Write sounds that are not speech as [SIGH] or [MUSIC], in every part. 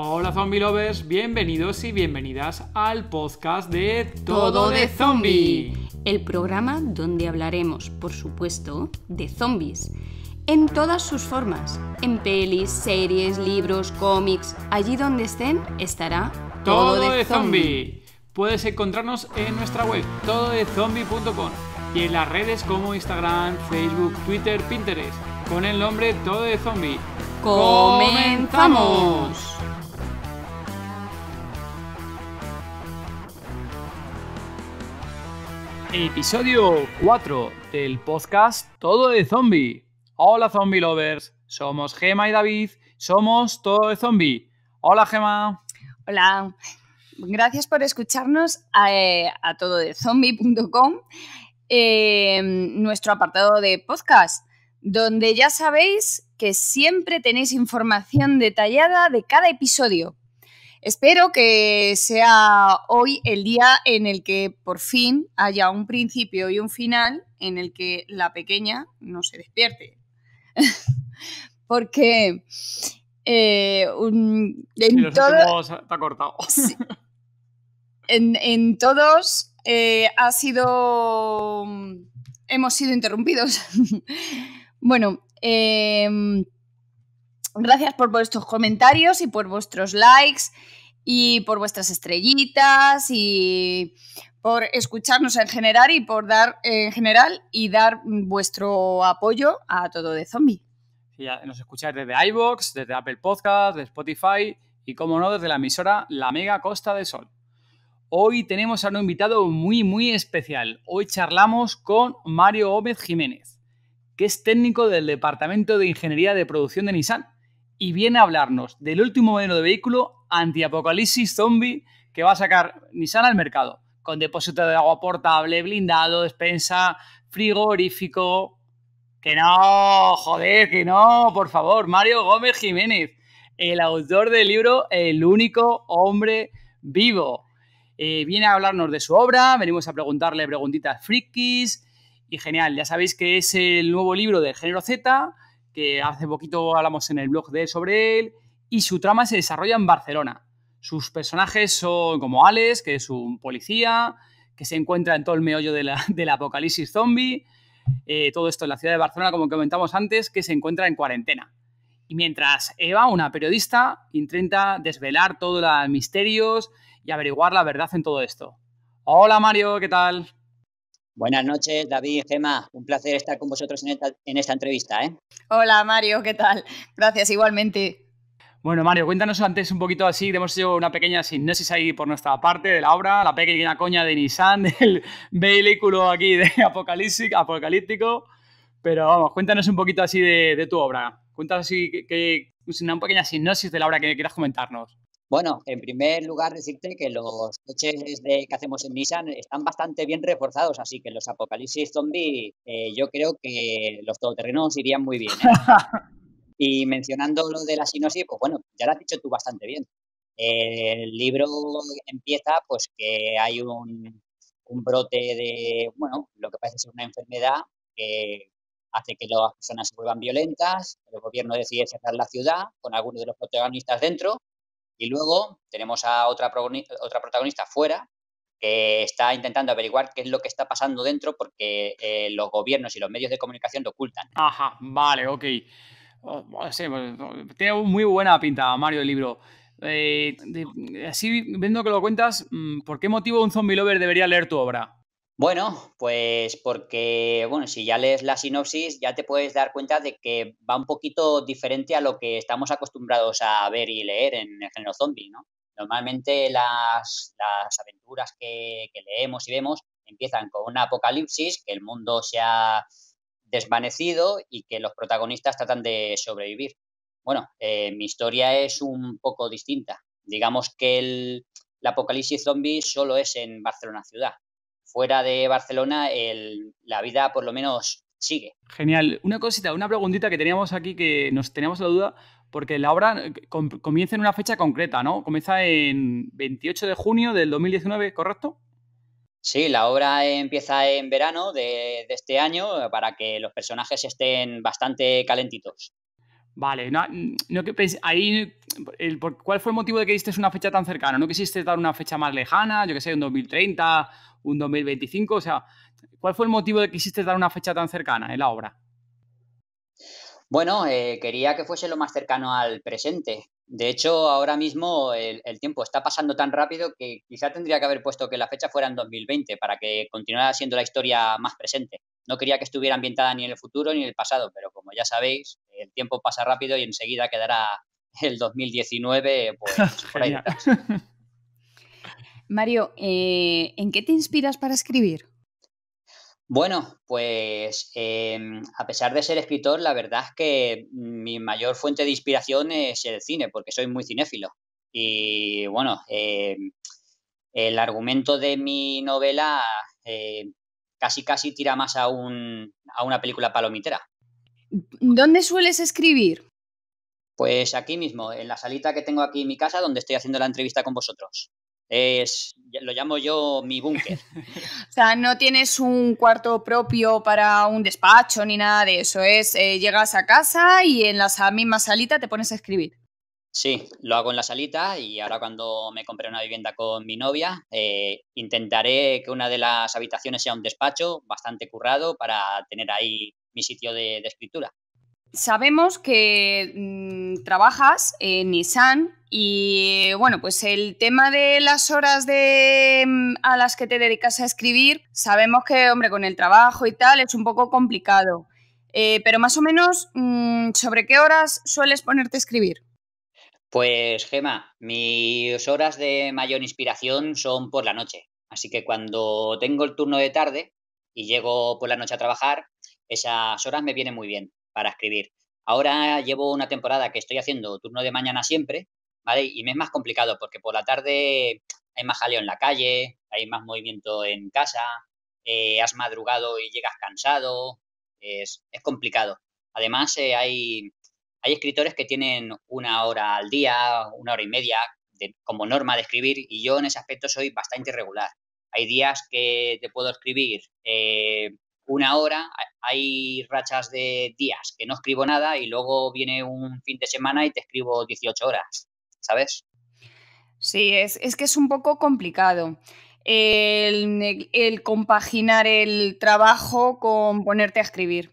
Hola zombie lovers, bienvenidos y bienvenidas al podcast de Todo, de Zombie. El programa donde hablaremos, por supuesto, de zombies. En todas sus formas, en pelis, series, libros, cómics, allí donde estén estará Todo, de, zombie. zombie. Puedes encontrarnos en nuestra web tododezombie.com y en las redes como Instagram, Facebook, Twitter, Pinterest, con el nombre Todo de Zombie. ¡Comenzamos! Episodio 4 del podcast Todo de Zombie. Hola Zombie Lovers, somos Gema y David, somos Todo de Zombie. Hola Gema. Hola, gracias por escucharnos eh, a, a tododezombie.com, eh, nuestro apartado de podcast, donde ya sabéis que siempre tenéis información detallada de cada episodio Espero que sea hoy el día en el que por fin haya un principio y un final en el que la pequeña no se despierte. [LAUGHS] Porque eh, en todos está eh, cortado. en, todos ha sido mm, hemos sido interrumpidos. [LAUGHS] bueno, em, Gracias por vuestros comentarios y por vuestros likes y por vuestras estrellitas y por escucharnos en general y por dar en general y dar vuestro apoyo a todo de zombie. nos escucháis desde iBox, desde Apple Podcast, de Spotify y como no desde la emisora La Mega Costa de Sol. Hoy tenemos a un invitado muy muy especial. Hoy charlamos con Mario Gómez Jiménez, que es técnico del Departamento de Ingeniería de Producción de Nissan y viene a hablarnos del último modelo de vehículo antiapocalipsis zombie que va a sacar Nissan al mercado, con depósito de agua portable, blindado, despensa, frigorífico. Que no, joder, que no, por favor, Mario Gómez Jiménez, el autor del libro El único hombre vivo. Eh, viene a hablarnos de su obra, venimos a preguntarle preguntitas frikis y genial, ya sabéis que es el nuevo libro del género Z que hace poquito hablamos en el blog de sobre él, y su trama se desarrolla en Barcelona. Sus personajes son como Alex, que es un policía, que se encuentra en todo el meollo de la, [LAUGHS] del apocalipsis zombie, eh, todo esto en la ciudad de Barcelona, como comentamos antes, que se encuentra en cuarentena. Y mientras Eva, una periodista, intenta desvelar todos los misterios y averiguar la verdad en todo esto. Hola Mario, ¿qué tal? Buenas noches, David, Gema. Un placer estar con vosotros en esta, entrevista. ¿eh? Hola, Mario, ¿qué tal? Gracias, igualmente. Bueno, Mario, cuéntanos antes un poquito así, hemos hecho una pequeña sinopsis ahí por nuestra parte de la obra, la pequeña coña de Nissan, [LAUGHS] del vehículo aquí de apocalíptico, pero vamos, cuéntanos un poquito así de, tu obra, cuéntanos así una pequeña sinopsis de la obra que quieras comentarnos. Bueno, en primer lugar decirte que los coches de, que hacemos en Nissan están bastante bien reforzados, así que los apocalipsis zombie eh, yo creo que los todoterrenos irían muy bien. ¿eh? [LAUGHS] y mencionando lo de la sinosis, pues bueno, ya lo has dicho tú bastante bien. El libro empieza pues que hay un, un brote de, bueno, lo que parece ser una enfermedad que hace que las personas se vuelvan violentas, el gobierno decide cerrar la ciudad con algunos de los protagonistas dentro y luego tenemos a otra, otra protagonista fuera que está intentando averiguar qué es lo que está pasando dentro porque eh, los gobiernos y los medios de comunicación lo ocultan. Ajá, vale, ok. Oh, oh, pues, tiene muy buena pinta, Mario, el libro. Eh, así, viendo que lo cuentas, mm, ¿por qué motivo un zombie lover debería leer tu obra? Bueno, pues porque, bueno, si ya lees la sinopsis, ya te puedes dar cuenta de que va un poquito diferente a lo que estamos acostumbrados a ver y leer en el género zombie, ¿no? Normalmente las, aventuras que, leemos y vemos empiezan con un apocalipsis, que el mundo se ha desvanecido y que los protagonistas tratan de sobrevivir. Bueno, eh, mi historia es un poco distinta. Digamos que el, el apocalipsis zombie solo es en Barcelona ciudad fuera de Barcelona la vida por lo menos sigue. Genial. Una cosita, una preguntita que teníamos aquí que nos teníamos la duda, porque la obra eh, comienza en una fecha concreta, ¿no? Comienza en 28 de junio del 2019, ¿correcto? Sí, la obra empieza en verano de este año para que los personajes estén bastante calentitos. Vale, no, no que ahí, el, ¿cuál fue el motivo de que diste una fecha tan cercana? ¿No quisiste dar una fecha más lejana, yo que sé, un 2030, un 2025? O sea, ¿cuál fue el motivo de que quisiste dar una fecha tan cercana en la obra? Bueno, eh, quería que fuese lo más cercano al presente. De hecho, ahora mismo el, el, tiempo está pasando tan rápido que quizá tendría que haber puesto que la fecha fuera en 2020 para que continuara siendo la historia más presente. No quería que estuviera ambientada ni en el futuro ni en el pasado, pero como ya sabéis, el tiempo pasa rápido y enseguida quedará el 2019 pues, [LAUGHS] por ahí [LAUGHS] Mario, eh, ¿en qué te inspiras para escribir? Bueno, pues em, a pesar de ser escritor, la verdad es que mi mayor fuente de inspiración es el cine, porque soy muy cinéfilo. Y bueno, em, el argumento de mi novela eh, casi casi tira más a, un, a una película palomitera. ¿Dónde sueles escribir? Pues aquí mismo, en la salita que tengo aquí en mi casa, donde estoy haciendo la entrevista con vosotros. Es, lo llamo yo mi búnker. [LAUGHS] o sea, no tienes un cuarto propio para un despacho ni nada de eso. Es eh, llegas a casa y en la misma salita te pones a escribir. Sí, lo hago en la salita y ahora cuando me compré una vivienda con mi novia, eh, intentaré que una de las habitaciones sea un despacho bastante currado para tener ahí sitio de, escritura. Sabemos que mm, trabajas en Nissan y bueno, pues el tema de las horas de, mm, a las que te dedicas a escribir, sabemos que, hombre, con el trabajo y tal es un poco complicado, eh, pero más o menos, mm, ¿sobre qué horas sueles ponerte a escribir? Pues Gema, mis horas de mayor inspiración son por la noche, así que cuando tengo el turno de tarde y llego por la noche a trabajar, esas horas me vienen muy bien para escribir. Ahora llevo una temporada que estoy haciendo turno de mañana siempre, ¿vale? Y me es más complicado porque por la tarde hay más jaleo en la calle, hay más movimiento en casa, eh, has madrugado y llegas cansado, es, complicado. Además, eh, hay, hay escritores que tienen una hora al día, una hora y media como norma de escribir y yo en ese aspecto soy bastante irregular. Hay días que te puedo escribir eh, una hora, hay rachas de días que no escribo nada y luego viene un fin de semana y te escribo 18 horas, ¿sabes? Sí, es, que es un poco complicado. El, el, compaginar el trabajo con ponerte a escribir.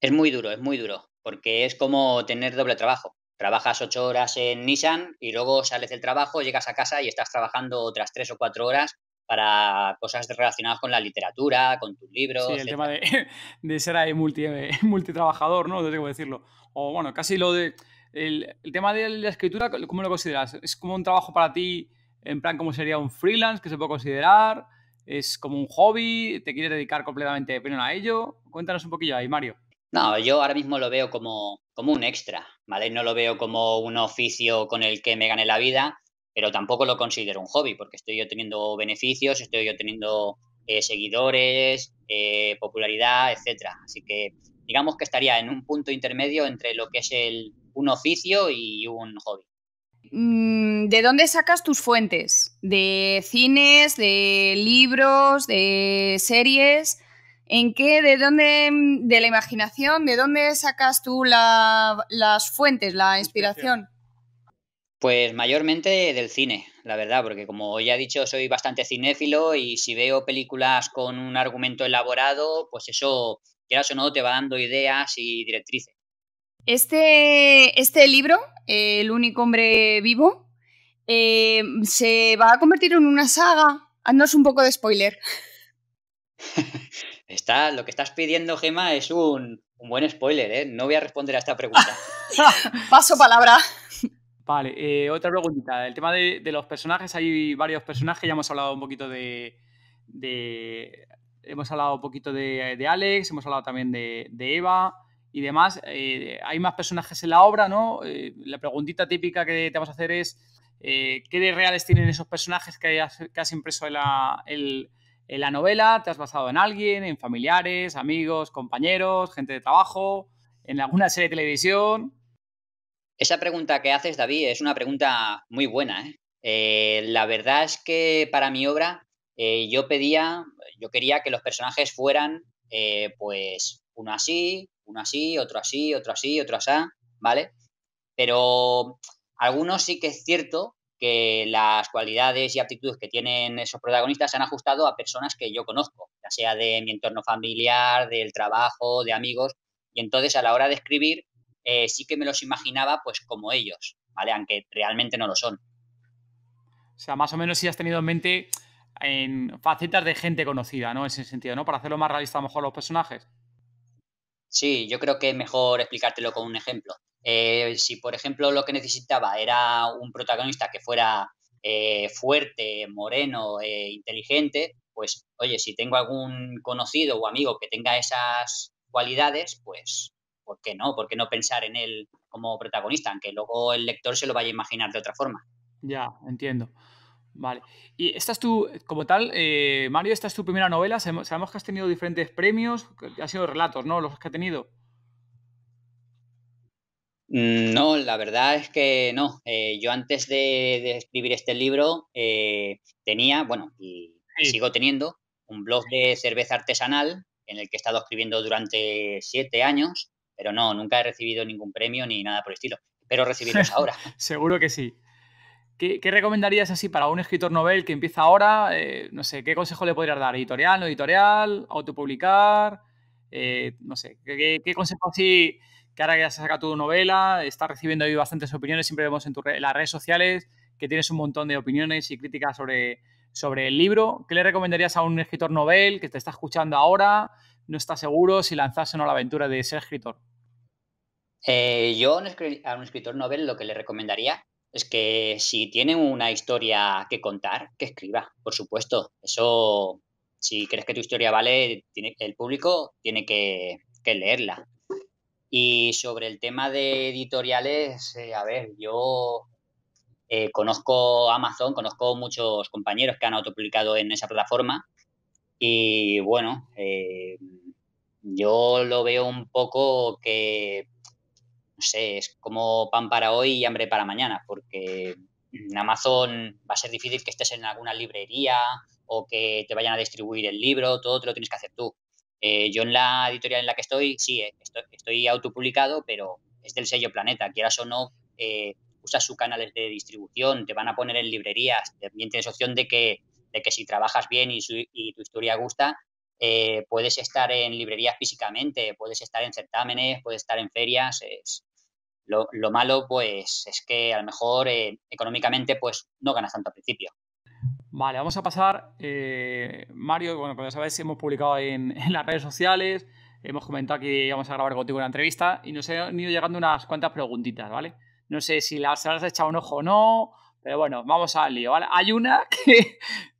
Es muy duro, es muy duro, porque es como tener doble trabajo. Trabajas ocho horas en Nissan y luego sales del trabajo, llegas a casa y estás trabajando otras tres o cuatro horas para cosas relacionadas con la literatura, con tus libros. Sí, el tema de, [LAUGHS] de ser ahí multi, eh, [LAUGHS] multitrabajador, ¿no? que decirlo. O bueno, casi lo de. El, el, tema de la escritura, ¿cómo lo consideras? ¿Es como un trabajo para ti, en plan, como sería un freelance que se puede considerar? ¿Es como un hobby? ¿Te quieres dedicar completamente a ello? Cuéntanos un poquillo ahí, Mario. No, yo ahora mismo lo veo como, como un extra, ¿vale? No lo veo como un oficio con el que me gane la vida, pero tampoco lo considero un hobby porque estoy yo teniendo beneficios, estoy yo teniendo eh, seguidores, eh, popularidad, etcétera. Así que digamos que estaría en un punto intermedio entre lo que es un oficio y un hobby. Mm, ¿De dónde sacas tus fuentes? ¿De cines, de libros, de series? ¿En qué? ¿De dónde? ¿De la imaginación? ¿De dónde sacas tú las fuentes, la inspiración? Pues mayormente del cine, la verdad, porque como ya he dicho, soy bastante cinéfilo y si veo películas con un argumento elaborado, pues eso, quieras o no, te va dando ideas y directrices. Este, este libro, eh, El único hombre vivo, eh, se va a convertir en una saga. Haznos un poco de spoiler. [LAUGHS] Está, lo que estás pidiendo, Gema, es un, un buen spoiler, ¿eh? No voy a responder a esta pregunta. [LAUGHS] Paso palabra. Vale, eh, otra preguntita. El tema de, los personajes, hay varios personajes, ya hemos hablado un poquito de. hemos hablado un poquito de, Alex, hemos hablado también de, Eva y demás. Eh, hay más personajes en la obra, ¿no? Eh, la preguntita típica que te vas a hacer es: ¿qué de reales tienen esos personajes que has, impreso en la, en la novela? ¿Te has basado en alguien, en familiares, amigos, compañeros, gente de trabajo, en alguna serie de televisión? Esa pregunta que haces, David, es una pregunta muy buena. ¿eh? Eh, la verdad es que para mi obra eh, yo pedía, yo quería que los personajes fueran pues uno así, uno así, otro así, otro así, otro así, ¿vale? Pero algunos sí que es cierto que las cualidades y aptitudes que tienen esos protagonistas se han ajustado a personas que yo conozco, ya sea de mi entorno familiar, del trabajo, de amigos, y entonces a la hora de escribir eh, sí que me los imaginaba pues como ellos, ¿vale? Aunque realmente no lo son. O sea, más o menos si has tenido en mente en facetas de gente conocida, ¿no? En ese sentido, ¿no? Para hacerlo más realista a lo mejor los personajes. Sí, yo creo que es mejor explicártelo con un ejemplo. Eh, si, por ejemplo, lo que necesitaba era un protagonista que fuera eh, fuerte, moreno, eh, inteligente, pues, oye, si tengo algún conocido o amigo que tenga esas cualidades, pues ¿por qué no? ¿Por qué no pensar en él como protagonista? Aunque luego el lector se lo vaya a imaginar de otra forma. Ya, entiendo. Vale. Y esta es tu, como tal, eh, Mario, esta es tu primera novela. Sabemos que has tenido diferentes premios, Ha sido relatos, ¿no? Los que has tenido. Mm, no, la verdad es que no. Eh, yo antes de, escribir este libro eh, tenía, bueno, y sigo teniendo, un blog de cerveza artesanal en el que he estado escribiendo durante siete años pero no, nunca he recibido ningún premio ni nada por el estilo. Espero recibirlos [LAUGHS] ahora. Seguro que sí. ¿Qué, recomendarías así para un escritor novel que empieza ahora? Eh, no sé, ¿qué consejo le podrías dar? ¿Editorial, no editorial? ¿Autopublicar? publicar. Eh, no sé, ¿qué, consejo así que ahora que has saca tu novela, estás recibiendo ahí bastantes opiniones, siempre vemos en, las redes sociales que tienes un montón de opiniones y críticas sobre, sobre el libro. ¿Qué le recomendarías a un escritor novel que te está escuchando ahora? no está seguro si lanzarse o no la aventura de ser escritor? Eh, yo a un escritor novel lo que le recomendaría es que si tiene una historia que contar, que escriba, por supuesto. Eso, si crees que tu historia vale, el público tiene que, leerla. Y sobre el tema de editoriales, eh, a ver, yo eh, conozco Amazon, conozco muchos compañeros que han autopublicado en esa plataforma y bueno, yo lo veo un poco que, no sé, es como pan para hoy y hambre para mañana, porque en Amazon va a ser difícil que estés en alguna librería o que te vayan a distribuir el libro, todo te lo tienes que hacer tú. Eh, yo en la editorial en la que estoy, sí, eh, estoy, estoy, autopublicado, pero es del sello Planeta, quieras o no, eh, usas sus canales de distribución, te van a poner en librerías, también tienes opción de que, de que si trabajas bien y tu historia gusta, eh, puedes estar en librerías físicamente, puedes estar en certámenes, puedes estar en ferias. Es, lo, lo, malo, pues, es que a lo mejor eh, económicamente, pues, no ganas tanto al principio. Vale, vamos a pasar, eh, Mario, bueno, como ya sabéis, hemos publicado en, [LAUGHS] en, las redes sociales, hemos comentado que íbamos a grabar contigo una entrevista y nos han ido llegando unas cuantas preguntitas, ¿vale? No sé si las, las has echado un ojo o no, pero bueno, vamos al lío, ¿vale? Hay una [LAUGHS] que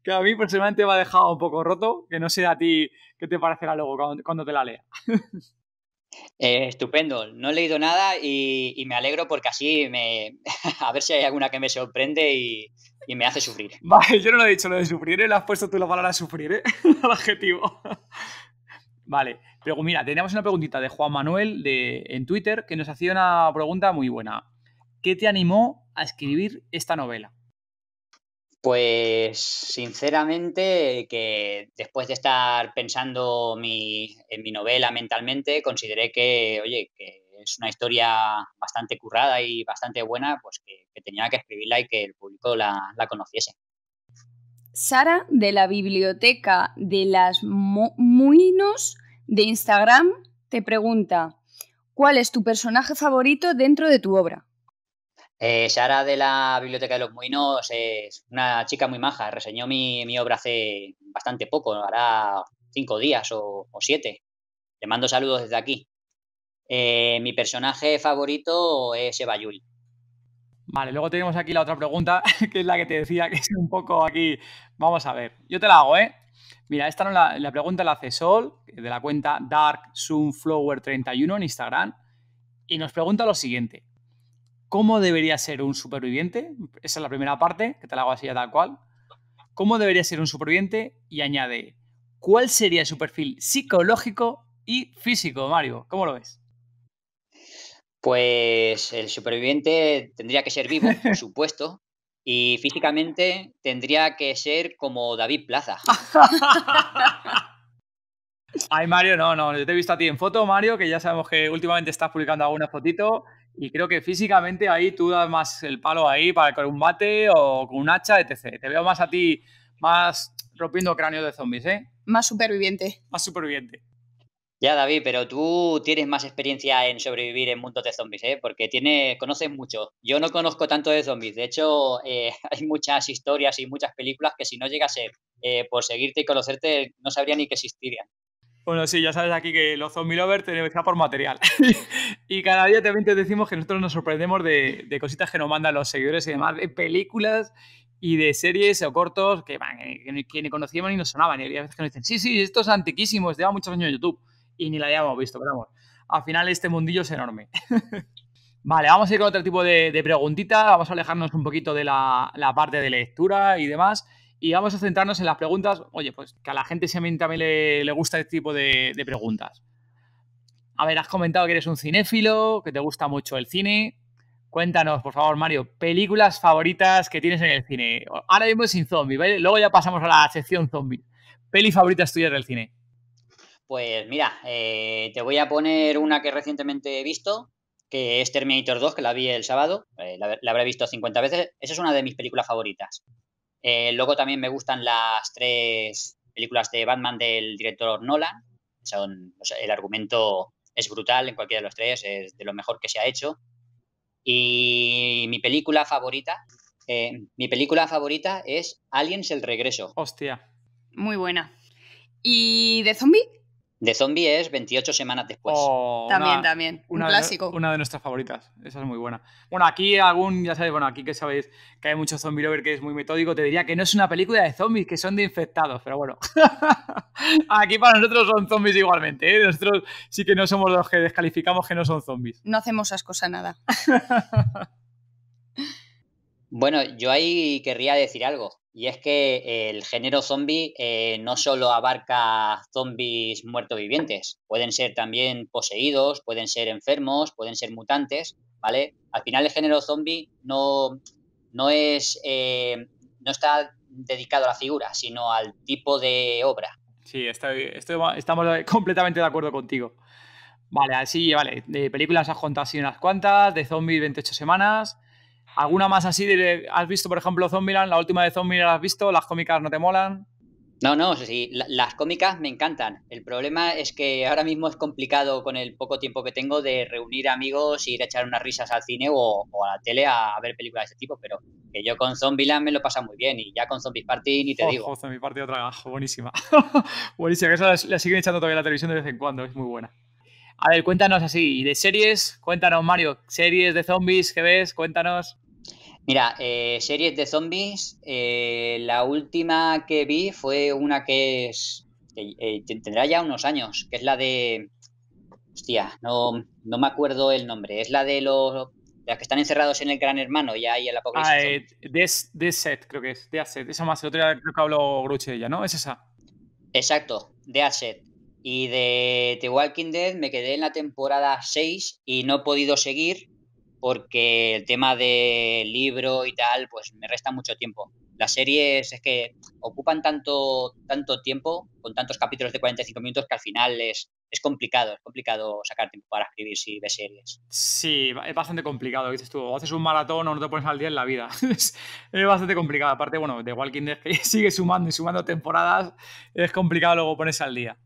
que a mí personalmente me ha dejado un poco roto, que no sé a ti qué te parecerá luego cuando, te la lea. [LAUGHS] Eh, estupendo, no he leído nada y, me alegro porque así me, [LAUGHS] a ver si hay alguna que me sorprende y, me hace sufrir. [LAUGHS] Vale, yo no lo he dicho lo de sufrir, ¿eh? le has puesto tú la palabra sufrir, ¿eh? el adjetivo. Vale, pero mira, teníamos una preguntita de Juan Manuel en Twitter que nos hacía una pregunta muy buena. ¿Qué te animó a escribir esta novela? Pues sinceramente que después de estar pensando mi, en mi novela mentalmente, consideré que, oye, que es una historia bastante currada y bastante buena, pues que, tenía que escribirla y que el público la, conociese. Sara de la biblioteca de las Muinos de Instagram te pregunta, ¿cuál es tu personaje favorito dentro de tu obra? Eh, Sara de la Biblioteca de los muinos es una chica muy maja, reseñó mi, obra hace bastante poco, hará cinco días o, siete. Te mando saludos desde aquí. Eh, mi personaje favorito es Eva Yul. Vale, luego tenemos aquí la otra pregunta, [LAUGHS] que es la que te decía, que es un poco aquí. Vamos a ver, yo te la hago, ¿eh? Mira, esta no la, la pregunta la hace Sol, de la cuenta Dark Sunflower31 en Instagram, y nos pregunta lo siguiente. ¿Cómo debería ser un superviviente? Esa es la primera parte, que te la hago así ya tal cual. ¿Cómo debería ser un superviviente? Y añade, ¿cuál sería su perfil psicológico y físico, Mario? ¿Cómo lo ves? Pues el superviviente tendría que ser vivo, por [LAUGHS] supuesto, y físicamente tendría que ser como David Plaza. [LAUGHS] Ay, Mario, no, no, yo te he visto a ti en foto, Mario, que ya sabemos que últimamente estás publicando algunas fotitos. Y creo que físicamente ahí tú das más el palo ahí para con un bate o con un hacha, etc. Te veo más a ti, más rompiendo cráneos de zombies, ¿eh? Más superviviente. Más superviviente. Ya, David, pero tú tienes más experiencia en sobrevivir en mundos de zombies, ¿eh? Porque tiene, conoces mucho. Yo no conozco tanto de zombies. De hecho, eh, [LAUGHS] hay muchas historias y muchas películas que si no llegase eh, por seguirte y conocerte, no sabría ni que existirían. Bueno, sí, ya sabes aquí que los zombie lovers tenemos por material. [LAUGHS] y cada día también te decimos que nosotros nos sorprendemos de, cositas que nos mandan los seguidores y demás, de películas y de series o cortos que, eh, que, ni conocíamos ni nos sonaban. Y había veces que nos dicen, sí, sí, esto es antiquísimo, lleva muchos años en YouTube. Y ni la habíamos visto, pero vamos. Al final este mundillo es enorme. [LAUGHS] vale, vamos a ir con otro tipo de, de Vamos a alejarnos un poquito de la, la parte de lectura y demás. Y vamos a centrarnos en las preguntas, oye, pues que a la gente también, también le, le gusta este tipo de, preguntas. A ver, has comentado que eres un cinéfilo, que te gusta mucho el cine. Cuéntanos, por favor, Mario, películas favoritas que tienes en el cine. Ahora mismo sin zombie, ¿vale? Luego ya pasamos a la sección zombie. ¿Peli favoritas tuyas del cine? Pues mira, eh, te voy a poner una que recientemente he visto, que es Terminator 2, que la vi el sábado. Eh, la, habré visto 50 veces. Esa es una de mis películas favoritas. Eh, luego también me gustan las tres películas de Batman del director Nolan. Son, el argumento es brutal en cualquiera de los tres, es de lo mejor que se ha hecho. Y mi película favorita, eh, mi película favorita es Aliens el Regreso. Hostia. Muy buena. ¿Y de zombie? De zombies es 28 semanas después. Oh, también, también. Un clásico. De, una de nuestras favoritas. Esa es muy buena. Bueno, aquí algún, ya sabéis, bueno, aquí que sabéis que hay mucho zombie lover que es muy metódico. Te diría que no es una película de zombies, que son de infectados, pero bueno. [LAUGHS] aquí para nosotros son zombies igualmente. ¿eh? Nosotros sí que no somos los que descalificamos que no son zombies. No hacemos esas cosas nada. [LAUGHS] bueno, yo ahí querría decir algo y es que el género zombie eh, no solo abarca zombies muertos vivientes, pueden ser también poseídos, pueden ser enfermos, pueden ser mutantes, ¿vale? Al final el género zombie no, no es eh, no está dedicado a la figura, sino al tipo de obra. Sí, estamos completamente de acuerdo contigo. Vale, así, vale. De películas has contado así unas cuantas, de zombies 28 semanas. ¿Alguna más así? ¿Has visto, por ejemplo, Zombieland? ¿La última de Zombieland la has visto? ¿Las cómicas no te molan? No, no, sí, las cómicas me encantan. El problema es que ahora mismo es complicado con el poco tiempo que tengo de reunir amigos, ir a echar unas risas al cine o, a la tele a, ver películas de ese tipo, pero que yo con Zombieland me lo pasa muy bien y ya con Zombies Party ni te oh, digo. Zombies Party otra buenísima. [LAUGHS] buenísima, que eso la, siguen echando todavía la televisión de vez en cuando, es muy buena. A ver, cuéntanos así, ¿y de series, cuéntanos Mario, series de zombies que ves, cuéntanos. Mira, eh, series de zombies, eh, la última que vi fue una que es eh, tendrá ya unos años, que es la de... Hostia, no, no me acuerdo el nombre, es la de los las que están encerrados en el Gran Hermano y ahí el apocalipsis. Ah, de Set, e creo que es. de Asset, Esa más, el otro creo que habló Gruche ella, ¿no? Es esa. Exacto, de Asset. Y de The Walking Dead me quedé en la temporada 6 y no he podido seguir porque el tema del libro y tal, pues me resta mucho tiempo. Las series es que ocupan tanto, tanto tiempo, con tantos capítulos de 45 minutos, que al final es, es complicado, es complicado sacar tiempo para escribir si ves series. Sí, es bastante complicado, dices tú, o haces un maratón o no te pones al día en la vida. [LAUGHS] es bastante complicado. Aparte, bueno, de Walking Dead que [LAUGHS] sigue sumando y sumando temporadas, es complicado luego ponerse al día.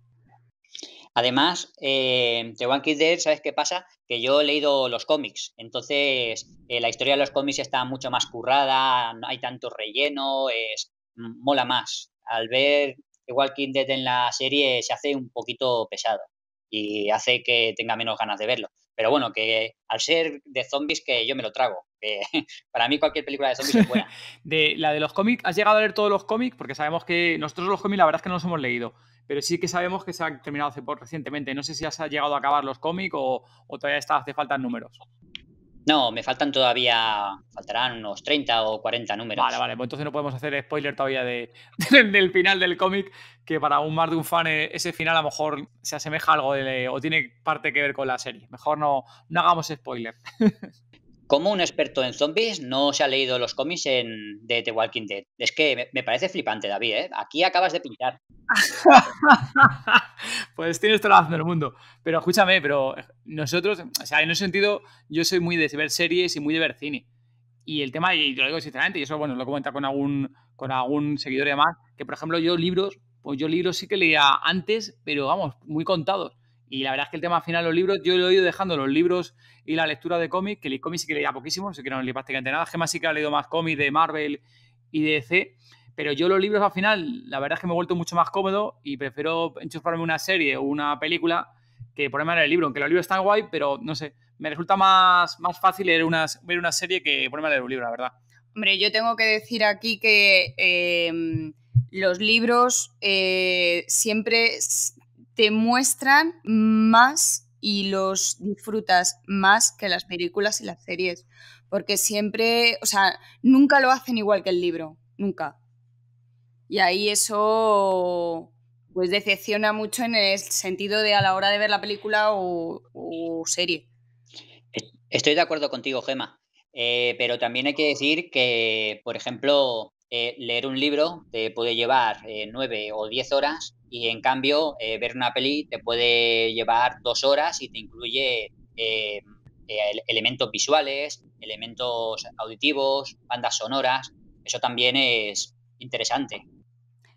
Además, eh, The Walking Dead, ¿sabes qué pasa? Que yo he leído los cómics, entonces eh, la historia de los cómics está mucho más currada, no hay tanto relleno, es, mm, mola más. Al ver The Walking Dead en la serie se hace un poquito pesado y hace que tenga menos ganas de verlo. Pero bueno, que al ser de zombies que yo me lo trago. [LAUGHS] para mí cualquier película de zombies es buena. [LAUGHS] de, la de los cómics, ¿has llegado a leer todos los cómics? Porque sabemos que nosotros los cómics la verdad es que no los hemos leído pero sí que sabemos que se ha terminado hace por recientemente. No sé si se han llegado a acabar los cómics o, todavía está, hace falta números. No, me faltan todavía, faltarán unos 30 o 40 números. Vale, vale, pues entonces no podemos hacer spoiler todavía [LAUGHS] del final del cómic, que para un más de un fan eh, ese final a lo mejor se asemeja algo o tiene parte que ver con la serie. Mejor no, no hagamos spoiler. [LAUGHS] como un experto en zombies no se ha leído los cómics en, de The Walking Dead. Es que me, parece flipante, David, ¿eh? Aquí acabas de pintar. [LAUGHS] pues tienes toda la mundo. Pero escúchame, pero eh, nosotros, o sea, en ese sentido, yo soy muy de ver series y muy de ver cine. Y el tema, y lo digo sinceramente, y eso, bueno, lo he comentado con algún, con algún seguidor y demás, que por ejemplo yo libros, pues yo libros sí que leía antes, pero vamos, muy contados. Y la verdad es que el tema final los libros, yo lo he ido dejando los libros y la lectura de cómics, que el cómics sí que leía poquísimo, no sé que no leí prácticamente nada. Gemma sí que ha leído más cómics de Marvel y de DC, pero yo los libros al final, la verdad es que me he vuelto mucho más cómodo y prefiero enchufarme una serie o una película que ponerme a leer el libro, aunque los libros están guay, pero no sé, me resulta más, más fácil leer una, ver una serie que ponerme a leer un libro, la verdad. Hombre, yo tengo que decir aquí que em, los libros eh, siempre te muestran más y los disfrutas más que las películas y las series. Porque siempre, o sea, nunca lo hacen igual que el libro, nunca. Y ahí eso, pues decepciona mucho en el sentido de a la hora de ver la película o, serie. Estoy de acuerdo contigo, Gema. Eh, pero también hay que decir que, por ejemplo, eh, leer un libro te puede llevar eh, nueve o diez horas y en cambio eh, ver una peli te puede llevar dos horas y te incluye eh, elementos visuales, elementos auditivos, bandas sonoras. Eso también es interesante.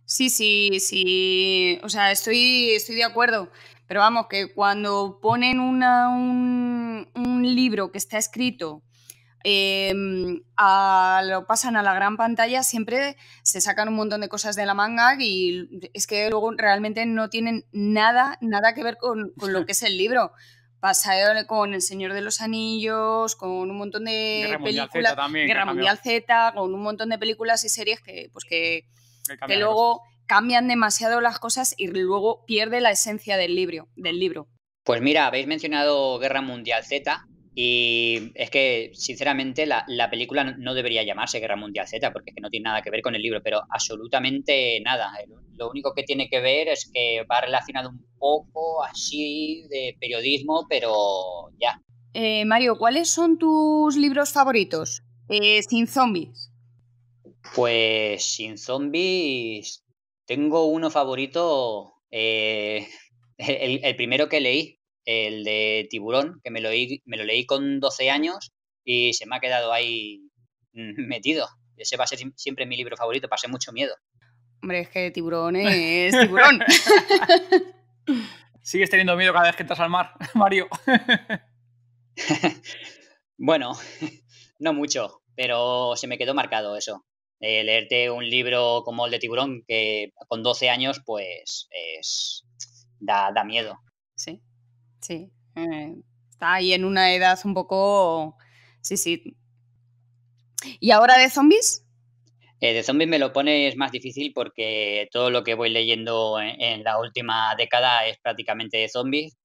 Sí, sí, sí. O sea, estoy, estoy de acuerdo. Pero vamos, que cuando ponen una, un, un libro que está escrito Em, lo pasan a la gran pantalla, siempre se sacan un montón de cosas de la manga y es que luego realmente no tienen nada, nada que ver con, lo que es el libro. Pasa con El Señor de los Anillos, con un montón de Guerra Mundial Z Guerra Mundial Z, con un montón de películas y series que, pues que, que luego cambian demasiado las cosas y luego pierde la esencia del libro, del libro. Pues mira, habéis mencionado Guerra Mundial Z, y es que, sinceramente, la, película no debería llamarse Guerra Mundial Z, porque es que no tiene nada que ver con el libro, pero absolutamente nada. Lo único que tiene que ver es que va relacionado un poco así de periodismo, pero ya. Eh, Mario, ¿cuáles son tus libros favoritos? Eh, sin zombies. Pues sin zombies tengo uno favorito, eh, [LAUGHS] el primero que leí, el de Tiburón, que me lo, me lo leí con 12 años y se me ha quedado ahí [LAUGHS] metido. Ese va a ser siempre mi libro favorito, pasé mucho miedo. Hombre, es que tiburón [LAUGHS] es tiburón. [LAUGHS] ¿Sigues teniendo miedo cada vez que entras al mar, Mario? bueno, no mucho, pero se me quedó marcado eso. Eh, leerte un libro como el de tiburón, que con 12 años, pues es, da, da miedo. Sí, Sí, eh, está ahí en una edad un poco... Sí, sí. ¿Y ahora de zombies? Eh, de zombies me lo pones más difícil porque todo lo que voy leyendo en, la última década es prácticamente de zombies.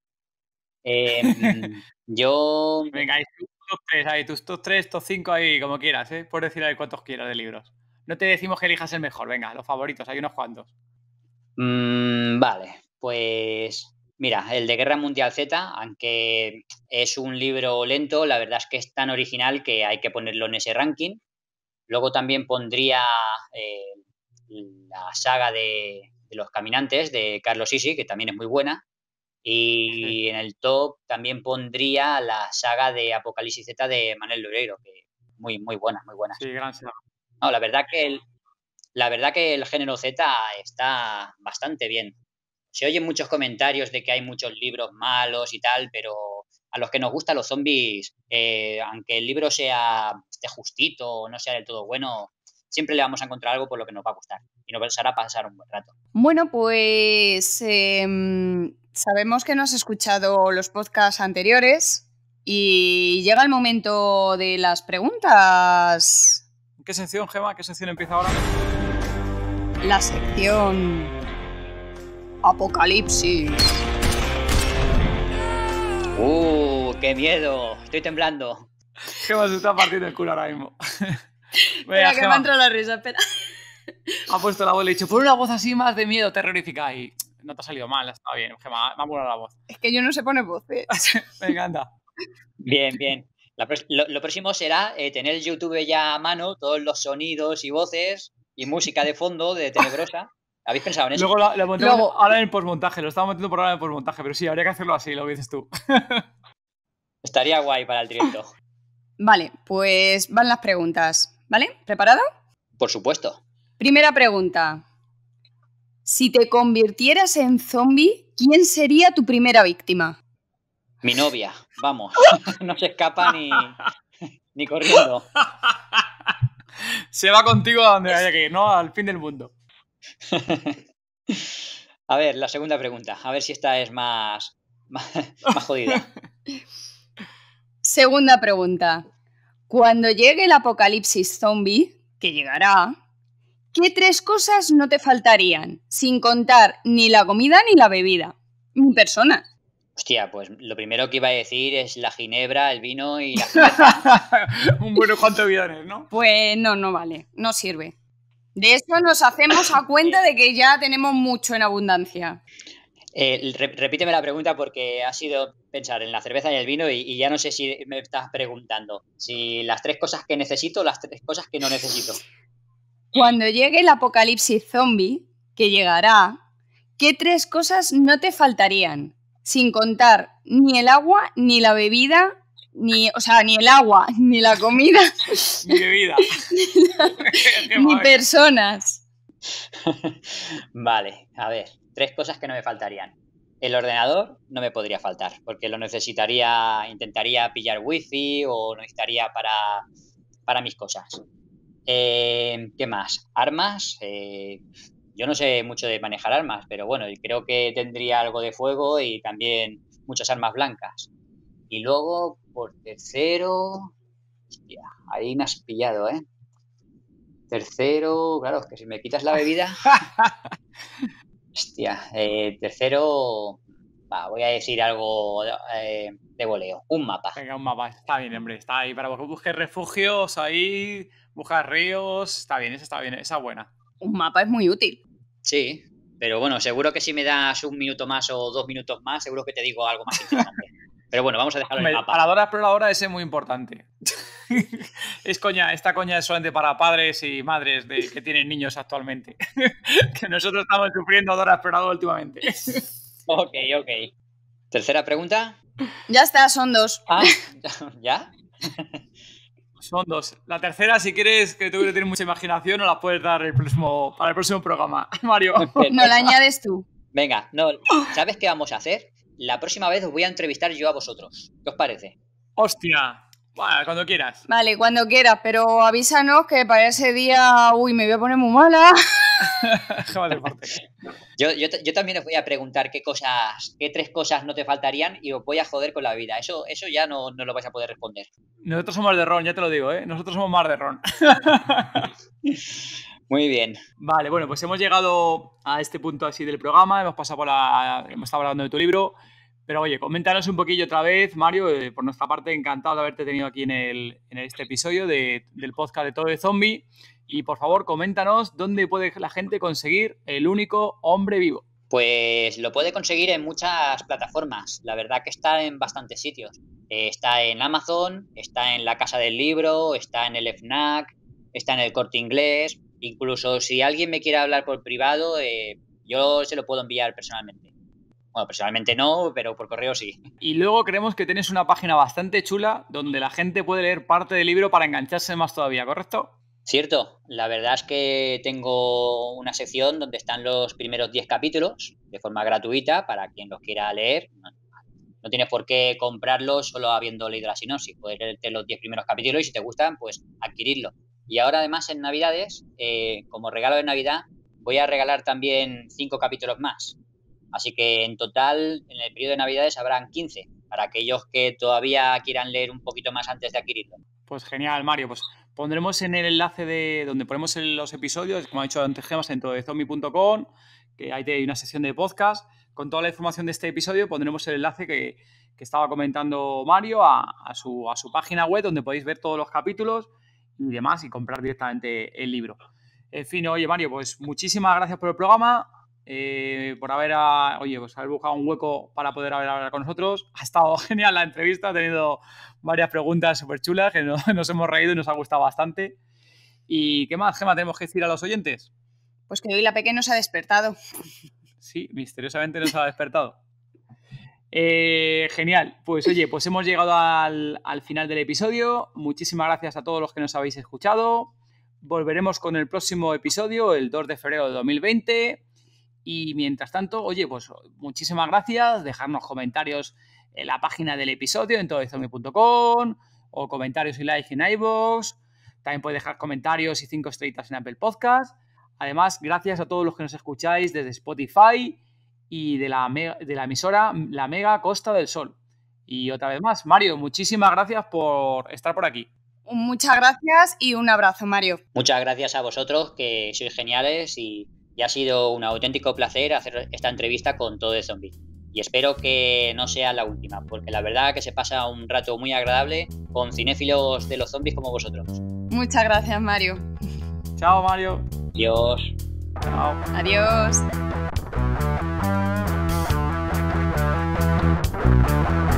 Em, [LAUGHS] yo. Venga, hay tus top tres tus ahí, como quieras, ¿eh? Puedes decir ahí cuántos quieras de libros. No te decimos que elijas el mejor, venga, los favoritos, hay unos cuantos. Mm, vale, pues. Mira, el de Guerra Mundial Z, aunque es un libro lento, la verdad es que es tan original que hay que ponerlo en ese ranking. Luego también pondría eh, la saga de, Los Caminantes de Carlos Isi, que también es muy buena. Y en el top también pondría la saga de Apocalipsis Z de Manuel Loreiro, que muy, muy buena, muy buena. Sí, gracias. No, la verdad que la verdad que el género Z está bastante bien se oyen muchos comentarios de que hay muchos libros malos y tal, pero a los que nos gustan los zombies, eh, aunque el libro sea esté justito o no sea del todo bueno, siempre le vamos a encontrar algo por lo que nos va a gustar y nos hará pasar un buen rato. Bueno, pues em, sabemos que no has escuchado los podcasts anteriores y llega el momento de las preguntas. ¿Qué sección, Gema? ¿Qué sección empieza ahora? La sección Apocalipsis. ¡Uh! ¡Qué miedo! Estoy temblando. ¿Qué se está partiendo el culo ahora mismo. [LAUGHS] Venga, que me entra la risa, espera. Ha puesto la voz y le he dicho, pon una voz así más de miedo terrorífica. Y no te ha salido mal, está bien, Gemma, me ha molado la voz. Es que yo no sé poner voces. ¿eh? [LAUGHS] Me encanta. Bien, bien. lo, próximo será eh, tener el YouTube ya a mano, todos los sonidos y voces y música de fondo de Tenebrosa. ¿Habéis pensado en eso? Luego lo la montamos ahora en el postmontaje, lo estamos metiendo por ahora en el postmontaje, pero sí, habría que hacerlo así, lo tú. [LAUGHS] Estaría guay para el directo. Vale, pues van las preguntas. ¿Vale? ¿Preparado? Por supuesto. Primera pregunta. Si te convirtieras en zombie, ¿quién sería tu primera víctima? Mi novia, vamos. [LAUGHS] no se escapa ni, ni corriendo. [LAUGHS] Se va contigo a donde haya que ir, ¿no? Al fin del mundo. [LAUGHS] a ver, la segunda pregunta. A ver si esta es más, [LAUGHS] más, jodida. segunda pregunta. Cuando llegue el apocalipsis zombie, que llegará, ¿qué tres cosas no te faltarían? Sin contar ni la comida ni la bebida, mi persona Hostia, pues lo primero que iba a decir es la ginebra, el vino y la [LAUGHS] Un buen cuanto aviones, ¿no? Pues no, no vale, no sirve. De eso nos hacemos a cuenta de que ya tenemos mucho en abundancia. Eh, repíteme la pregunta porque ha sido pensar en la cerveza y el vino y, y, ya no sé si me estás preguntando si las tres cosas que necesito, las tres cosas que no necesito. Cuando llegue el apocalipsis zombie, que llegará, ¿qué tres cosas no te faltarían? Sin contar ni el agua, ni la bebida, ni, o sea, ni el agua, [LAUGHS] ni la comida, ni bebida, [LAUGHS] ni personas. vale, a ver, tres cosas que no me faltarían. El ordenador no me podría faltar, porque lo necesitaría, intentaría pillar wifi o necesitaría para, para mis cosas. Eh, ¿Qué más? Armas. Eh, yo no sé mucho de manejar armas, pero bueno, creo que tendría algo de fuego y también muchas armas blancas. Y luego, por tercero, ya, ahí me has pillado, ¿eh? Tercero, claro, que si me quitas la bebida. [LAUGHS] hostia, eh, tercero, va, voy a decir algo eh, de voleo. Un mapa. un mapa, está bien, hombre, está ahí para vos. Busques refugios ahí, buscar ríos, está bien, esa está bien, esa buena. Un mapa es muy útil. Sí, pero bueno, seguro que si me das un minuto más o dos minutos más, seguro que te digo algo más [LAUGHS] interesante. Pero bueno, vamos a dejarlo en el mapa. Para la exploradora ese es muy importante. [LAUGHS] es coña, esta coña es solamente para padres y madres que tienen niños actualmente. [LAUGHS] que nosotros estamos sufriendo Dora Exploradora últimamente. [LAUGHS] ok, ok. ¿Tercera pregunta? Ya está, son dos. Ah, ¿Ya? son dos. La tercera, si quieres, que tú tienes mucha imaginación, no la puedes dar el para el próximo programa. Mario. No la añades tú. Venga, no, ¿sabes qué vamos a hacer? la próxima vez os voy a entrevistar yo a vosotros. ¿Qué os parece? ¡Hostia! cuando quieras. Vale, cuando quieras, pero avísanos que para ese día, uy, me voy a poner muy mala. [LAUGHS] yo, también os voy a preguntar qué cosas, qué tres cosas no te faltarían y os voy a joder con la vida. Eso, eso ya no, no lo vais a poder responder. Nosotros somos de ron, ya te lo digo, ¿eh? Nosotros somos más de ron. [LAUGHS] Muy bien. Vale, bueno, pues hemos llegado a este punto así del programa, hemos pasado por la, hemos estado hablando de tu libro, pero oye, coméntanos un poquillo otra vez, Mario, eh, por nuestra parte encantado de haberte tenido aquí en, el, en este episodio de, del podcast de Todo de Zombie y por favor coméntanos dónde puede la gente conseguir el único hombre vivo. Pues lo puede conseguir en muchas plataformas, la verdad que está en bastantes sitios. Eh, está en Amazon, está en la Casa del Libro, está en el FNAC, está en el Corte Inglés, Incluso si alguien me quiere hablar por privado, eh, yo se lo puedo enviar personalmente. Bueno, personalmente no, pero por correo sí. Y luego creemos que tienes una página bastante chula donde la gente puede leer parte del libro para engancharse más todavía, ¿correcto? Cierto, la verdad es que tengo una sección donde están los primeros 10 capítulos de forma gratuita para quien los quiera leer. No tienes por qué comprarlos solo habiendo leído la sinopsis. Puedes leerte los 10 primeros capítulos y si te gustan, pues adquirirlo. Y ahora además en Navidades, eh, como regalo de Navidad, voy a regalar también cinco capítulos más. Así que en total, en el periodo de Navidades habrán 15, para aquellos que todavía quieran leer un poquito más antes de adquirirlo. Pues genial, Mario. Pues pondremos en el enlace de donde ponemos los episodios, como ha dicho antes Gemas, dentro de zombie.com, que ahí hay una sesión de podcast. Con toda la información de este episodio pondremos el enlace que, estaba comentando Mario a, su, a su página web, donde podéis ver todos los capítulos y demás y comprar directamente el libro. En fin, oye Mario, pues muchísimas gracias por el programa. Eh, por haber, ah, oye, pues haber buscado un hueco para poder hablar con nosotros. Ha estado [LAUGHS] genial la entrevista, ha tenido varias preguntas súper chulas que [LAUGHS] nos hemos reído y nos ha gustado bastante. ¿Y qué más, Gema, tenemos que decir a los oyentes? Pues que hoy la pequeña nos ha despertado. Sí, misteriosamente nos ha despertado. Eh, genial, pues oye, pues hemos llegado al, final del episodio. Muchísimas gracias a todos los que nos habéis escuchado. Volveremos con el próximo episodio, el 2 de febrero de 2020. Y mientras tanto, oye, pues muchísimas gracias. Dejarnos comentarios en la página del episodio, en todoezomi.com, o comentarios y likes en iVoox. También puedes dejar comentarios y cinco estrellitas en Apple Podcast. Además, gracias a todos los que nos escucháis desde Spotify y de la, de la emisora La Mega Costa del Sol. Y otra vez más, Mario, muchísimas gracias por estar por aquí. Muchas gracias y un abrazo, Mario. Muchas gracias a vosotros, que sois geniales y, ha sido un auténtico placer hacer esta entrevista con todo de zombie. Y espero que no sea la última, porque la verdad que se pasa un rato muy agradable con cinéfilos de los zombies como vosotros. Muchas gracias, Mario. Chao, Mario. Adiós. Chao. Adiós. Thank you.